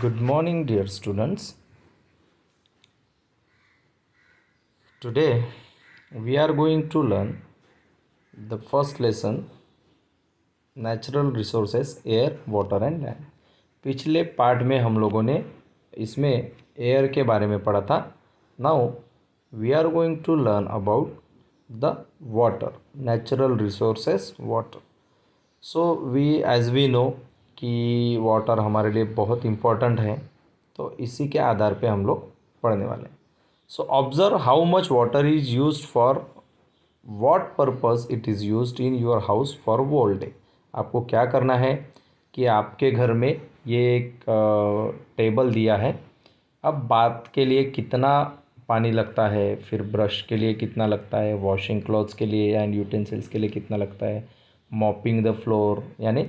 good morning dear students today we are going to learn the first lesson natural resources air water and land पिछले part में हम लोगों ने इसमें air के बारे में पढ़ा था now we are going to learn about the water natural resources water so we as we know कि वाटर हमारे लिए बहुत इम्पॉर्टेंट है तो इसी के आधार पे हम लोग पढ़ने वाले हैं so observe how much water is use for what purpose it is use in your house for whole day आपको क्या करना है कि आपके घर में ये एक टेबल दिया है अब बात के लिए कितना पानी लगता है फिर ब्रश के लिए कितना लगता है वॉशिंग क्लॉथ्स के लिए एंड यूटेंसिल्स के लिए कितना लगता है मॉपिंग द फ्लोर यानी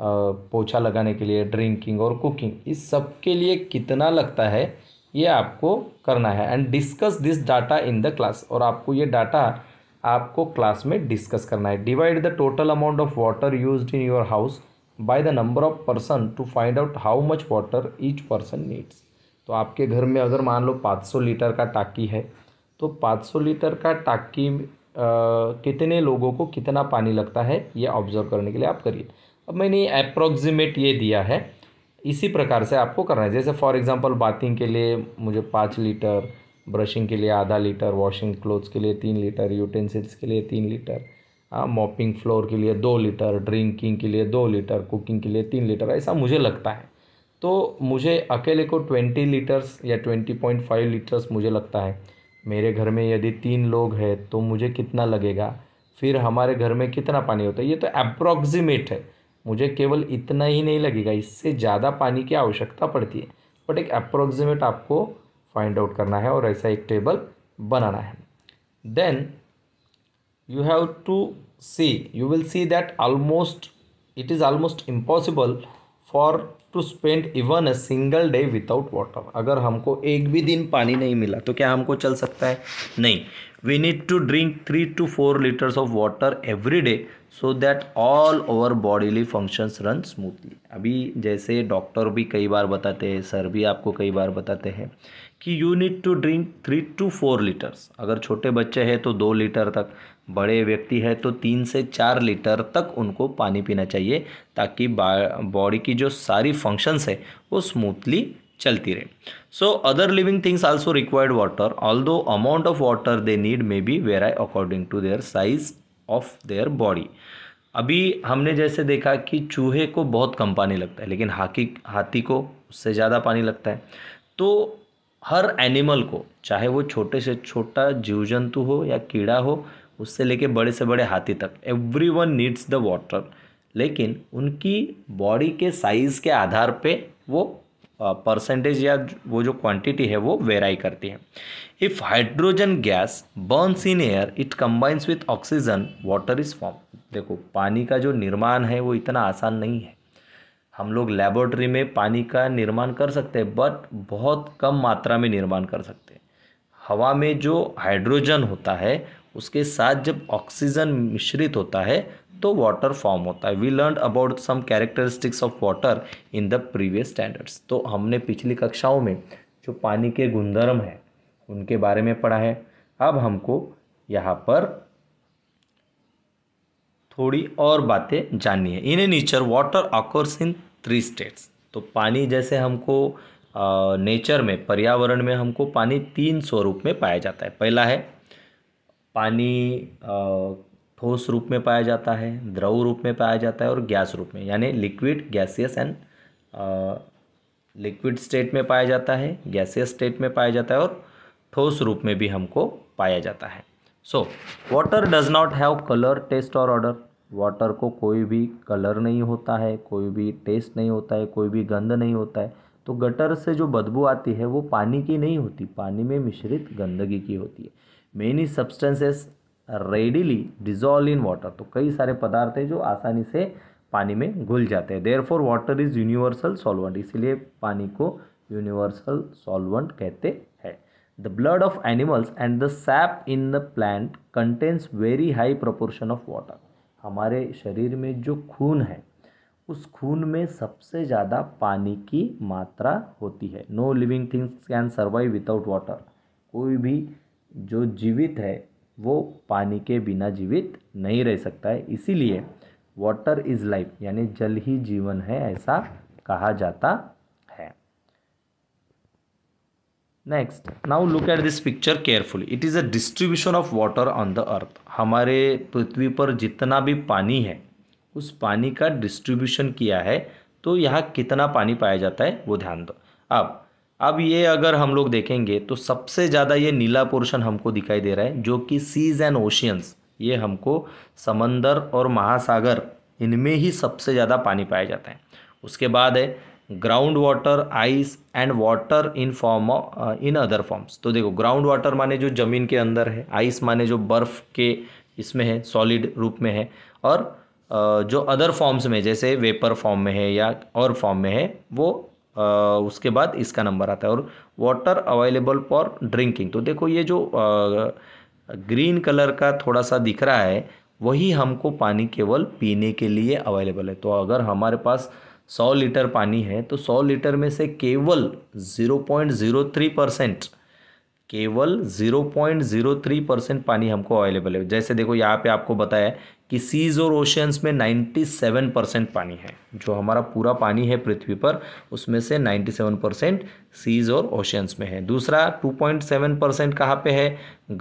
पोछा लगाने के लिए ड्रिंकिंग और कुकिंग इस सब के लिए कितना लगता है ये आपको करना है and discuss this data in the class और आपको ये डाटा आपको क्लास में डिस्कस करना है divide the total amount of water use in your house by the number of person to find out how much water each person needs तो आपके घर में अगर मान लो पाँच सौ लीटर का टाकी है तो पाँच सौ लीटर का टाकी आ, कितने लोगों को कितना पानी लगता है ये ऑब्जर्व करने के लिए आप करिए अब मैंने अप्रोक्सीमेट ये दिया है इसी प्रकार से आपको करना है जैसे फॉर एग्जांपल बाथिंग के लिए मुझे पाँच लीटर ब्रशिंग के लिए आधा लीटर वॉशिंग क्लोथ्स के लिए तीन लीटर यूटेंसिल्स के लिए तीन लीटर मॉपिंग फ्लोर के लिए दो लीटर ड्रिंकिंग के लिए दो लीटर कुकिंग के लिए तीन लीटर ऐसा मुझे लगता है तो मुझे अकेले को ट्वेंटी लीटर्स या ट्वेंटी पॉइंट फाइव लीटर्स मुझे लगता है मेरे घर में यदि तीन लोग हैं तो मुझे कितना लगेगा फिर हमारे घर में कितना पानी होता है ये तो अप्रॉक्सीमेट है मुझे केवल इतना ही नहीं लगेगा इससे ज़्यादा पानी की आवश्यकता पड़ती है बट एक अप्रोक्सीमेट आपको फाइंड आउट करना है और ऐसा एक टेबल बनाना है then you have to see you will see that almost it is almost impossible for to spend even a single day without water अगर हमको एक भी दिन पानी नहीं मिला तो क्या हमको चल सकता है नहीं we need to drink three two four litres of water every day so that all over bodily functions run smoothly अभी जैसे डॉक्टर भी कई बार बताते हैं सर भी आपको कई बार बताते हैं कि you need to drink three two four litres अगर छोटे बच्चे हैं तो दो लीटर तक बड़े व्यक्ति है तो तीन से चार लीटर तक उनको पानी पीना चाहिए ताकि बॉडी की जो सारी फंक्शंस है वो स्मूथली चलती रहे so other living things also required water although amount of water they need may be vary according to their size of their body अभी हमने जैसे देखा कि चूहे को बहुत कम पानी लगता है लेकिन हाथी हाथी को उससे ज़्यादा पानी लगता है तो हर एनिमल को चाहे वो छोटे से छोटा जीव जंतु हो या कीड़ा हो उससे लेके बड़े से बड़े हाथी तक every one needs the water लेकिन उनकी बॉडी के साइज़ के आधार पे वो परसेंटेज या वो जो क्वांटिटी है वो वेराई करती है if hydrogen gas burns in air it combines with oxygen water is form देखो पानी का जो निर्माण है वो इतना आसान नहीं है हम लोग लेबोरेटरी में पानी का निर्माण कर सकते हैं बट बहुत कम मात्रा में निर्माण कर सकते हैं हवा में जो हाइड्रोजन होता है उसके साथ जब ऑक्सीजन मिश्रित होता है तो वाटर फॉर्म होता है we learn about some characteristics of water in the previous standards तो हमने पिछली कक्षाओं में जो पानी के गुणधर्म हैं उनके बारे में पढ़ा है अब हमको यहाँ पर थोड़ी और बातें जाननी है in a nature water occurs in three states तो पानी जैसे हमको नेचर में पर्यावरण में हमको पानी तीन स्वरूप में पाया जाता है पहला है पानी ठोस रूप में पाया जाता है द्रव रूप में पाया जाता है और गैस रूप में यानी liquid gaseous and liquid state में पाया जाता है गैसियस स्टेट में पाया जाता है और ठोस रूप में भी हमको पाया जाता है so water does not have colour taste और ऑर्डर वाटर को कोई भी कलर नहीं होता है कोई भी टेस्ट नहीं होता है कोई भी गंध नहीं होता है तो गटर से जो बदबू आती है वो पानी की नहीं होती पानी में मिश्रित गंदगी की होती है many substances readily dissolve in water तो कई सारे पदार्थ हैं जो आसानी से पानी में घुल जाते हैं therefore water is universal solvent इसीलिए पानी को यूनिवर्सल सॉल्वेंट कहते हैं the blood of animals and the sap in the plant contains very high proportion of water हमारे शरीर में जो खून है उस खून में सबसे ज़्यादा पानी की मात्रा होती है no living things can survive without water कोई भी जो जीवित है वो पानी के बिना जीवित नहीं रह सकता है इसीलिए वाटर इज़ लाइफ यानी जल ही जीवन है ऐसा कहा जाता है next now look at this picture carefully it is a distribution of water on the earth हमारे पृथ्वी पर जितना भी पानी है उस पानी का डिस्ट्रीब्यूशन किया है तो यहाँ कितना पानी पाया जाता है वो ध्यान दो अब अब ये अगर हम लोग देखेंगे तो सबसे ज़्यादा ये नीला पोर्शन हमको दिखाई दे रहा है जो कि सीज एंड ओशियंस ये हमको समंदर और महासागर इनमें ही सबसे ज़्यादा पानी पाया जाता है उसके बाद है ground water ice and water in form in other forms तो देखो ग्राउंड वाटर माने जो ज़मीन के अंदर है आइस माने जो बर्फ़ के इसमें है सॉलिड रूप में है और जो अदर फॉर्म्स में जैसे वेपर फॉर्म में है या और फॉर्म में है वो उसके बाद इसका नंबर आता है और वाटर अवेलेबल फॉर ड्रिंकिंग तो देखो ये जो ग्रीन कलर का थोड़ा सा दिख रहा है वही हमको पानी केवल पीने के लिए अवेलेबल है तो अगर हमारे पास सौ लीटर पानी है तो सौ लीटर में से केवल zero point zero three percent केवल 0.03 परसेंट पानी हमको अवेलेबल है जैसे देखो यहाँ पे आपको बताया कि सीज और ओशंस में 97 परसेंट पानी है जो हमारा पूरा पानी है पृथ्वी पर उसमें से 97 परसेंट सीज और ओशंस में है दूसरा 2.7 परसेंट कहाँ पे है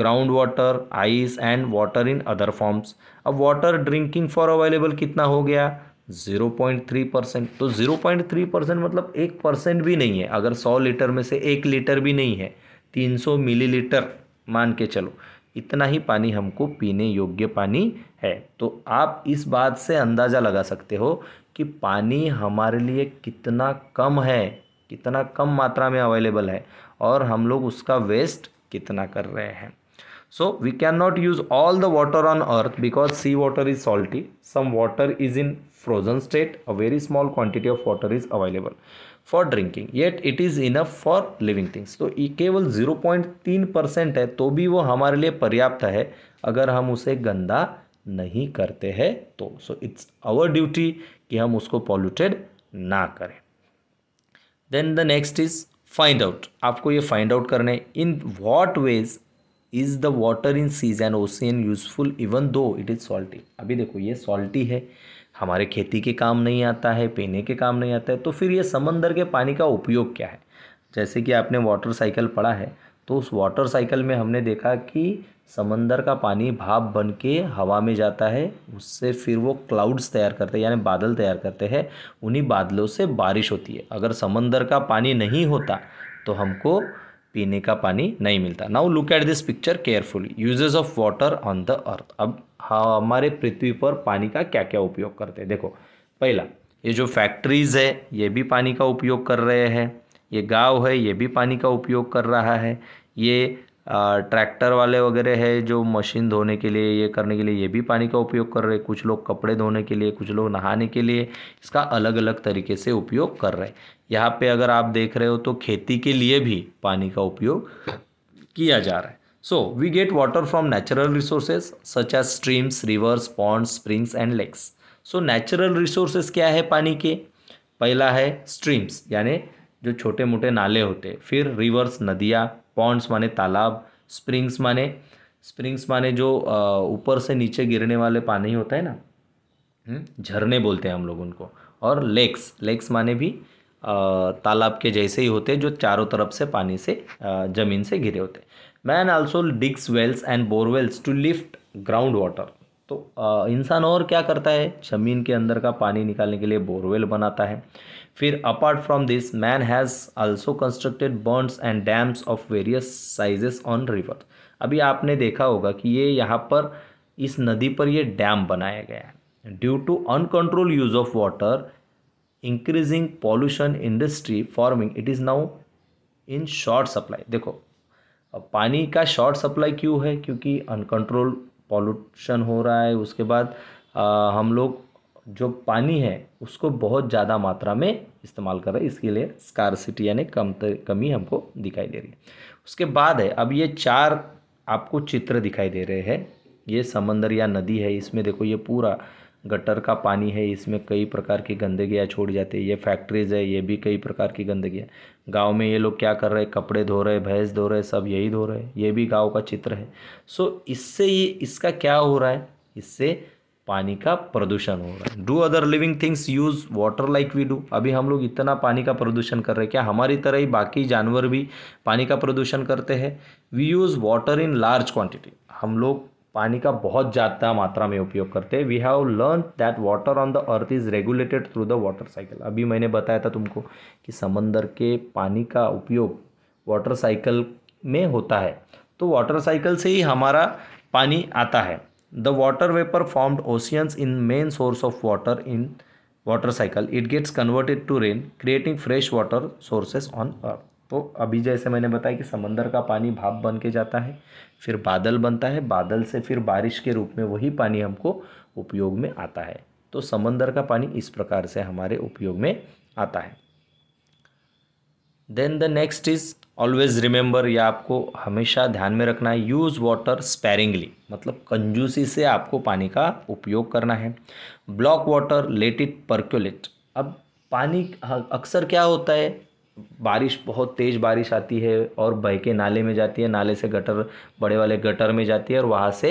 ground water ice and water in other forms अब वाटर ड्रिंकिंग फॉर अवेलेबल कितना हो गया ज़ीरो पॉइंट थ्री परसेंट तो ज़ीरो पॉइंट थ्री परसेंट मतलब एक परसेंट भी नहीं है अगर सौ लीटर में से एक लीटर भी नहीं है तीन सौ मिलीलीटर मान के चलो इतना ही पानी हमको पीने योग्य पानी है तो आप इस बात से अंदाज़ा लगा सकते हो कि पानी हमारे लिए कितना कम है कितना कम मात्रा में अवेलेबल है और हम लोग उसका वेस्ट कितना कर रहे हैं so we can not use all the water on earth because sea water is salty some water is in frozen state a very small quantity of water is available for drinking yet it is enough for living things तो ये केवल zero point तीन percent है तो भी वो हमारे लिए पर्याप्त है अगर हम उसे गंदा नहीं करते हैं तो सो इट्स आवर ड्यूटी कि हम उसको पॉल्यूटेड ना करें then the next is find out आपको ये फाइंड आउट करने in what ways is the water in seas and ocean useful even though it is salty अभी देखो ये सॉल्टी है हमारे खेती के काम नहीं आता है पीने के काम नहीं आता है तो फिर ये समंदर के पानी का उपयोग क्या है जैसे कि आपने वाटर साइकिल पढ़ा है तो उस वाटर साइकिल में हमने देखा कि समंदर का पानी भाप बन के हवा में जाता है उससे फिर वो क्लाउड्स तैयार करते हैं यानी बादल तैयार करते हैं उन्हीं बादलों से बारिश होती है अगर समंदर का पानी नहीं होता तो हमको पीने का पानी नहीं मिलता now look at this picture carefully uses of water on the earth अब हमारे पृथ्वी पर पानी का क्या क्या उपयोग करते हैं देखो पहला ये जो फैक्ट्रीज़ है ये भी पानी का उपयोग कर रहे हैं ये गांव है ये भी पानी का उपयोग कर रहा है ये ट्रैक्टर वाले वगैरह है जो मशीन धोने के लिए ये करने के लिए ये भी पानी का उपयोग कर रहे हैं कुछ लोग कपड़े धोने के लिए कुछ लोग नहाने के लिए इसका अलग अलग तरीके से उपयोग कर रहे हैं यहाँ पे अगर आप देख रहे हो तो खेती के लिए भी पानी का उपयोग किया जा रहा है so we get water from natural resources such as streams rivers pond springs and lakes so natural resources क्या है पानी के पहला है स्ट्रीम्स यानी जो छोटे मोटे नाले होते फिर रिवर्स नदियाँ पॉन्ड्स माने तालाब स्प्रिंग्स माने स्प्रिंग्स माने जो ऊपर से नीचे गिरने वाले पानी होता है ना हम्म, झरने बोलते हैं हम लोग उनको और लेक्स लेक्स माने भी तालाब के जैसे ही होते जो चारों तरफ से पानी से ज़मीन से घिरे होते man also digs wells and borewells to lift ground water तो इंसान और क्या करता है ज़मीन के अंदर का पानी निकालने के लिए बोरवेल बनाता है फिर apart from this man has also constructed bonds and dams of various sizes on river अभी आपने देखा होगा कि ये यहाँ पर इस नदी पर ये डैम बनाया गया है due to uncontrol use of water increasing pollution industry farming it is now in short supply देखो पानी का शॉर्ट सप्लाई क्यों है क्योंकि अनकंट्रोल पॉल्यूशन हो रहा है उसके बाद हम लोग जो पानी है उसको बहुत ज़्यादा मात्रा में इस्तेमाल कर रहे हैं इसके लिए स्कारसिटी यानी कम कमी हमको दिखाई दे रही है उसके बाद है अब ये चार आपको चित्र दिखाई दे रहे हैं ये समंदर या नदी है इसमें देखो ये पूरा गटर का पानी है इसमें कई प्रकार की गंदगियाँ छोड़ जाती है ये फैक्ट्रीज़ है ये भी कई प्रकार की गंदगियाँ गांव में ये लोग क्या कर रहे हैं कपड़े धो रहे भैंस धो रहे सब यही धो रहे ये भी गांव का चित्र है सो इससे ये इसका क्या हो रहा है इससे पानी का प्रदूषण हो रहा है do other living things use water like we do अभी हम लोग इतना पानी का प्रदूषण कर रहे हैं क्या हमारी तरह ही बाकी जानवर भी पानी का प्रदूषण करते हैं we use water in large quantity हम लोग पानी का बहुत ज़्यादा मात्रा में उपयोग करते हैं we have learn that water on the earth is regulated through the water cycle अभी मैंने बताया था तुमको कि समंदर के पानी का उपयोग वाटर साइकिल में होता है तो वाटर साइकिल से ही हमारा पानी आता है the water vapour formed oceans in main source of water in water cycle it gets converted to rain creating fresh water sources on earth तो अभी जैसे मैंने बताया कि समंदर का पानी भाप बन के जाता है फिर बादल बनता है बादल से फिर बारिश के रूप में वही पानी हमको उपयोग में आता है तो समंदर का पानी इस प्रकार से हमारे उपयोग में आता है then the next is always remember या आपको हमेशा ध्यान में रखना है यूज़ वाटर स्पैरिंगली मतलब कंजूसी से आपको पानी का उपयोग करना है block water let it percolate अब पानी अक्सर क्या होता है बारिश बहुत तेज़ बारिश आती है और बह के नाले में जाती है नाले से गटर बड़े वाले गटर में जाती है और वहाँ से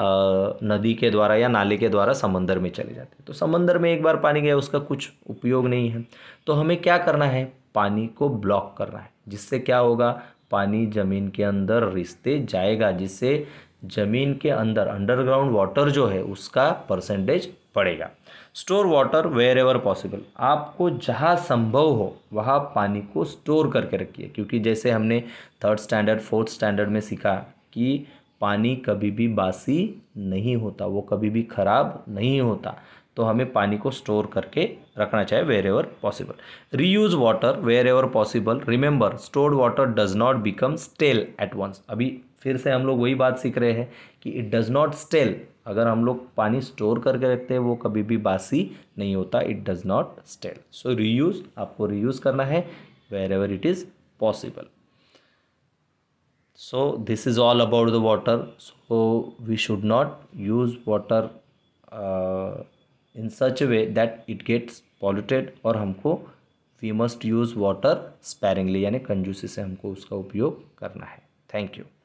नदी के द्वारा या नाले के द्वारा समंदर में चले जाते हैं तो समंदर में एक बार पानी गया उसका कुछ उपयोग नहीं है तो हमें क्या करना है पानी को ब्लॉक करना है जिससे क्या होगा पानी ज़मीन के अंदर रिश्ते जाएगा जिससे ज़मीन के अंदर अंडरग्राउंड वाटर जो है उसका परसेंटेज पड़ेगा store water wherever possible आपको जहाँ संभव हो वहाँ पानी को स्टोर करके रखिए क्योंकि जैसे हमने थर्ड स्टैंडर्ड फोर्थ स्टैंडर्ड में सीखा कि पानी कभी भी बासी नहीं होता वो कभी भी ख़राब नहीं होता तो हमें पानी को स्टोर करके रखना चाहिए wherever possible reuse water wherever possible remember stored water does not become stale at once अभी फिर से हम लोग वही बात सीख रहे हैं कि इट डज़ नॉट स्टेल अगर हम लोग पानी स्टोर करके रखते हैं वो कभी भी बासी नहीं होता it does not stale so reuse आपको रीयूज़ करना है wherever it is possible so this is all about the water so we should not use water uh, in such a way that it gets polluted और हमको we must use water sparingly यानी कंजूसी से हमको उसका उपयोग करना है थैंक यू